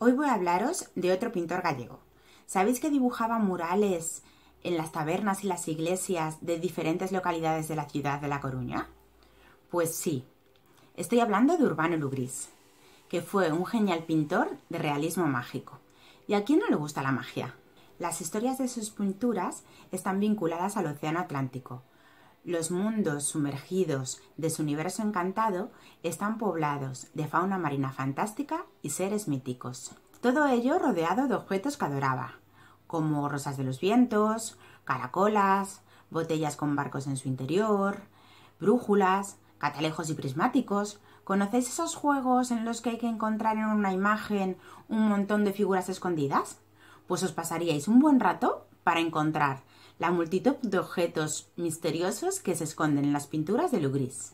Hoy voy a hablaros de otro pintor gallego. ¿Sabéis que dibujaba murales en las tabernas y las iglesias de diferentes localidades de la ciudad de La Coruña? Pues sí, estoy hablando de Urbano Lugris, que fue un genial pintor de realismo mágico. ¿Y a quién no le gusta la magia? Las historias de sus pinturas están vinculadas al Océano Atlántico, los mundos sumergidos de su universo encantado están poblados de fauna marina fantástica y seres míticos. Todo ello rodeado de objetos que adoraba, como rosas de los vientos, caracolas, botellas con barcos en su interior, brújulas, catalejos y prismáticos. ¿Conocéis esos juegos en los que hay que encontrar en una imagen un montón de figuras escondidas? Pues os pasaríais un buen rato para encontrar la multitud de objetos misteriosos que se esconden en las pinturas de Lugris.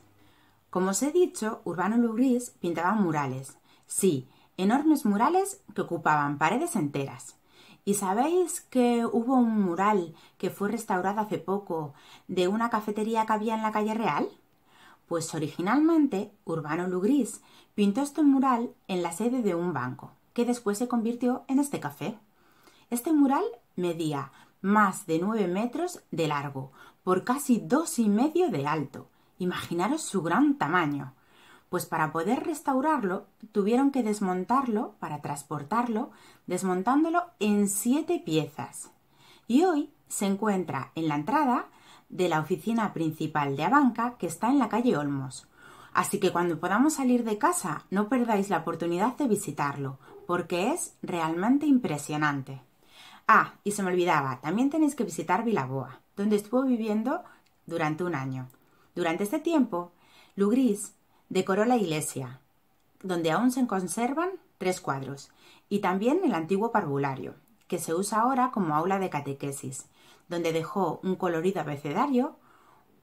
Como os he dicho, Urbano Lugris pintaba murales, sí, enormes murales que ocupaban paredes enteras. ¿Y sabéis que hubo un mural que fue restaurado hace poco de una cafetería que había en la calle Real? Pues originalmente Urbano Lugris pintó este mural en la sede de un banco, que después se convirtió en este café. Este mural medía más de 9 metros de largo, por casi dos y medio de alto. Imaginaros su gran tamaño. Pues para poder restaurarlo, tuvieron que desmontarlo para transportarlo, desmontándolo en siete piezas. Y hoy se encuentra en la entrada de la oficina principal de Abanca, que está en la calle Olmos. Así que cuando podamos salir de casa, no perdáis la oportunidad de visitarlo, porque es realmente impresionante. Ah, y se me olvidaba, también tenéis que visitar Vilaboa, donde estuvo viviendo durante un año. Durante este tiempo, Lugris decoró la iglesia, donde aún se conservan tres cuadros, y también el antiguo parvulario, que se usa ahora como aula de catequesis, donde dejó un colorido abecedario,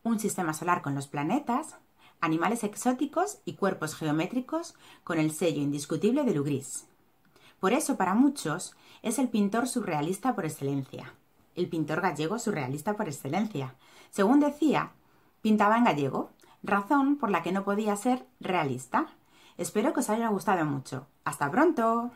un sistema solar con los planetas, animales exóticos y cuerpos geométricos con el sello indiscutible de Lugris. Por eso, para muchos, es el pintor surrealista por excelencia. El pintor gallego surrealista por excelencia. Según decía, pintaba en gallego, razón por la que no podía ser realista. Espero que os haya gustado mucho. ¡Hasta pronto!